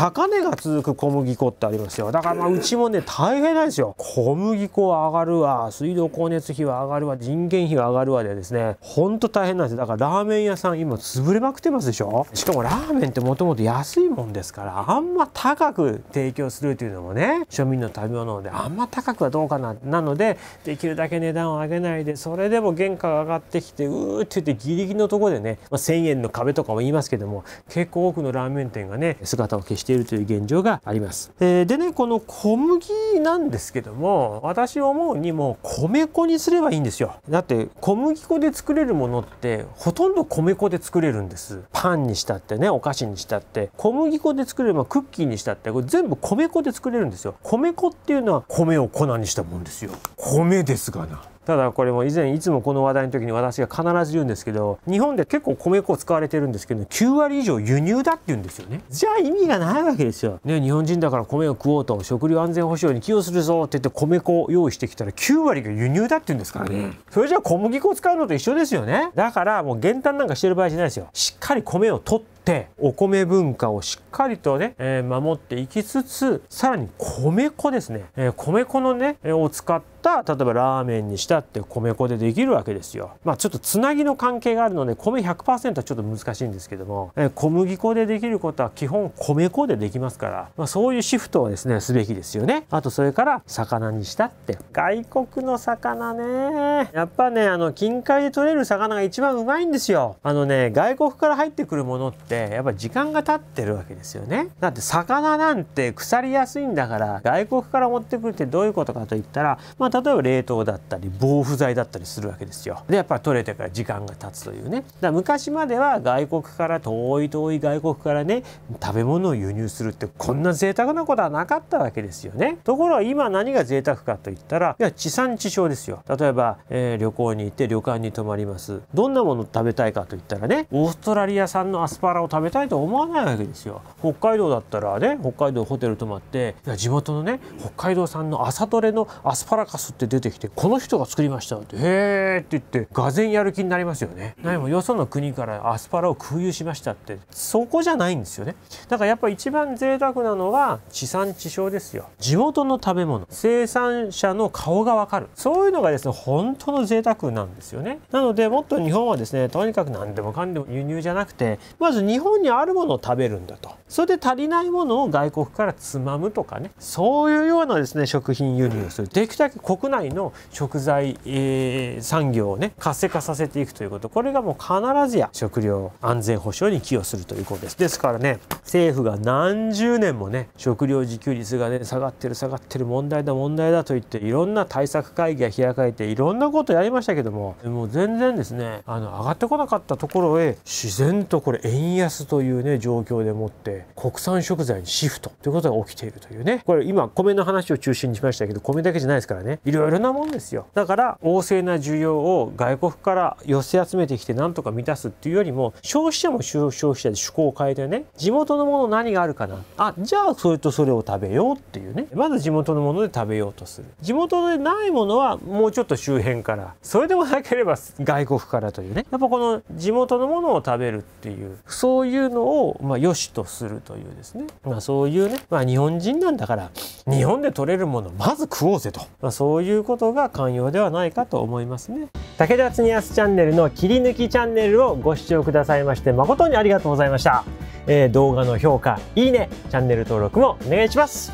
高値が続く小麦粉ってありますよだからまあうちもね大変なんですよ小麦粉は上がるわ水道光熱費は上がるわ人件費は上がるわでですねほんと大変なんですよだからラーメン屋さん今潰れまくってますでしょしかもラーメンってもともと安いもんですからあんま高く提供するというのもね庶民の食べ物であんま高くはどうかななのでできるだけ値段を上げないでそれでも原価が上がってきてうーって言ってギリギリのところでね、まあ、1,000円の壁とかも言いますけども結構多くのラーメン店がね姿を消してているという現状があります。えー、でねこの小麦なんですけども私思うにも米粉にすればいいんですよ。だって小麦粉で作れるものってほとんど米粉で作れるんです。パンにしたってねお菓子にしたって小麦粉で作ればクッキーにしたってこれ全部米粉で作れるんですよ。米粉っていうのは米を粉にしたもんですよ。米ですがな。ただこれも以前いつもこの話題の時に私が必ず言うんですけど日本で結構米粉使われてるんですけど9割以上輸入だって言うんですよねじゃあ意味がないわけですよ、ね、日本人だから米を食おうと食料安全保障に寄与するぞって言って米粉を用意してきたら9割が輸入だって言うんですからね、うん、それじゃあ小麦粉を使うのと一緒ですよねだからもう減反なんかしてる場合じゃないですよしっかり米を取ってっお米文化をしっかりとね、えー、守っていきつつさらに米粉ですね、えー、米粉のね、えー、を使ってった例えばラーメンにしたって米粉でできるわけですよ。まあちょっとつなぎの関係があるので米100%はちょっと難しいんですけども、え小麦粉でできることは基本米粉でできますから、まあ、そういうシフトをですねすべきですよね。あとそれから魚にしたって外国の魚ねやっぱねあの近海で取れる魚が一番うまいんですよ。あのね外国から入ってくるものってやっぱ時間が経ってるわけですよね。だって魚なんて腐りやすいんだから外国から持ってくるってどういうことかといったら、ま例えば冷凍だったり防腐剤だったりするわけですよ。でやっぱり取れてから時間が経つというね。だ昔までは外国から遠い遠い外国からね食べ物を輸入するってこんな贅沢なことはなかったわけですよね。ところが今何が贅沢かといったらいや地産地消ですよ。例えば、えー、旅行に行って旅館に泊まります。どんなもの食べたいかといったらねオーストラリア産のアスパラを食べたいと思わないわけですよ。北海道だったらね北海道ホテル泊まっていや地元のね北海道産の朝トレのアスパラかスって出てきてこの人が作りましたってへえって言ってがぜやる気になりますよね何もよその国からアスパラを空輸しましたってそこじゃないんですよねだからやっぱ一番贅沢なのは地産地消ですよ地元の食べ物生産者の顔がわかるそういうのがですね本当の贅沢なんですよねなのでもっと日本はですねとにかく何でもかんでも輸入じゃなくてまず日本にあるものを食べるんだとそれで足りないものを外国からつまむとかねそういうようなですね食品輸入をするできるだけ国内の食材、えー、産業をね活性化させていくということこれがもう必ずや食料安全保障に寄与するということですですからね政府が何十年もね食料自給率がね下がってる下がってる問題だ問題だと言っていろんな対策会議が開かれていろんなことやりましたけどももう全然ですねあの上がってこなかったところへ自然とこれ円安というね状況でもって国産食材にシフトということが起きているというねこれ今米の話を中心にしましたけど米だけじゃないですからねいろいろなもんですよだから旺盛な需要を外国から寄せ集めてきてなんとか満たすっていうよりも消費者も消費者で趣向を変えてね地元のもの何があるかなあじゃあそれとそれを食べようっていうねまず地元のもので食べようとする地元でないものはもうちょっと周辺からそれでもなければ外国からというねやっぱこの地元のものを食べるっていうそういうのをまあ良しとするというですねまあそういうねまあ日本人なんだから日本で取れるものまず食おうぜと、まあ、そうそういうことが寛容ではないかと思いますね武田恒康チャンネルの切り抜きチャンネルをご視聴くださいまして誠にありがとうございました、えー、動画の評価いいねチャンネル登録もお願いします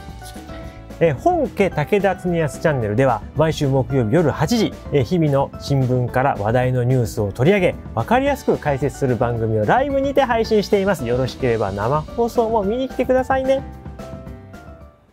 え本家武田恒康チャンネルでは毎週木曜日夜8時、え日々の新聞から話題のニュースを取り上げ分かりやすく解説する番組をライブにて配信していますよろしければ生放送も見に来てくださいね